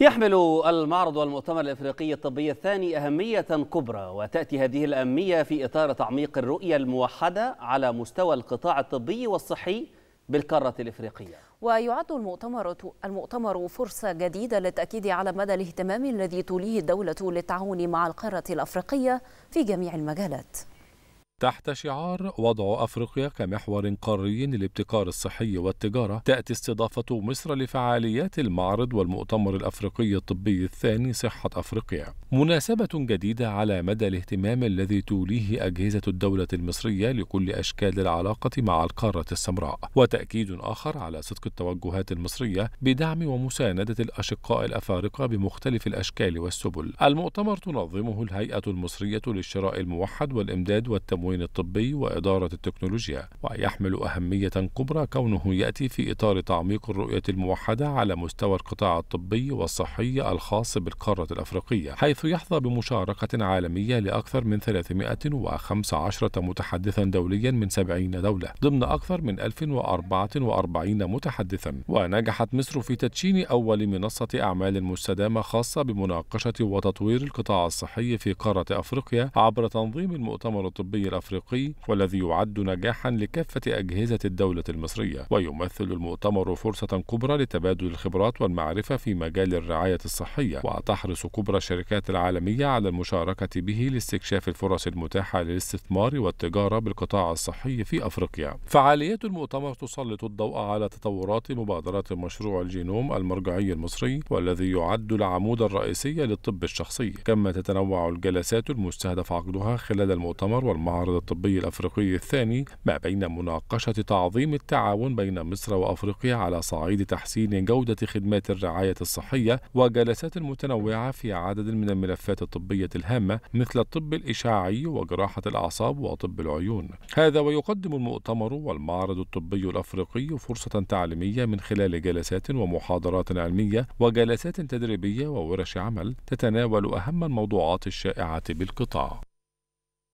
يحمل المعرض والمؤتمر الافريقي الطبي الثاني اهميه كبرى وتاتي هذه الاهميه في اطار تعميق الرؤيه الموحده على مستوى القطاع الطبي والصحي بالقاره الافريقيه. ويعد المؤتمر المؤتمر فرصة جديدة للتأكيد على مدى الاهتمام الذي توليه الدولة للتعاون مع القارة الأفريقية في جميع المجالات. تحت شعار وضع أفريقيا كمحور قاري للابتكار الصحي والتجارة تأتي استضافة مصر لفعاليات المعرض والمؤتمر الأفريقي الطبي الثاني صحة أفريقيا مناسبة جديدة على مدى الاهتمام الذي توليه أجهزة الدولة المصرية لكل أشكال العلاقة مع القارة السمراء وتأكيد آخر على صدق التوجهات المصرية بدعم ومساندة الأشقاء الأفارقة بمختلف الأشكال والسبل المؤتمر تنظمه الهيئة المصرية للشراء الموحد والإمداد والتمويل التموين الطبي وإدارة التكنولوجيا ويحمل أهمية كبرى كونه يأتي في إطار تعميق الرؤية الموحدة على مستوى القطاع الطبي والصحي الخاص بالقارة الأفريقية حيث يحظى بمشاركة عالمية لأكثر من 315 متحدثا دوليا من 70 دولة ضمن أكثر من 1044 متحدثا ونجحت مصر في تدشين أول منصة أعمال مستدامة خاصة بمناقشة وتطوير القطاع الصحي في قارة أفريقيا عبر تنظيم المؤتمر الطبي الأفريقي والذي يعد نجاحا لكافة أجهزة الدولة المصرية ويمثل المؤتمر فرصة كبرى لتبادل الخبرات والمعرفة في مجال الرعاية الصحية وتحرص كبرى الشركات العالمية على المشاركة به لاستكشاف الفرص المتاحة للاستثمار والتجارة بالقطاع الصحي في أفريقيا فعاليات المؤتمر تسلط الضوء على تطورات مبادرات مشروع الجينوم المرجعي المصري والذي يعد العمود الرئيسي للطب الشخصي كما تتنوع الجلسات المستهدف عقدها خلال المؤتمر والمعرض المعرض الطبي الأفريقي الثاني ما بين مناقشة تعظيم التعاون بين مصر وأفريقيا على صعيد تحسين جودة خدمات الرعاية الصحية وجلسات متنوعة في عدد من الملفات الطبية الهامة مثل الطب الاشعاعي وجراحة الأعصاب وطب العيون هذا ويقدم المؤتمر والمعرض الطبي الأفريقي فرصة تعليمية من خلال جلسات ومحاضرات علمية وجلسات تدريبية وورش عمل تتناول أهم الموضوعات الشائعة بالقطاع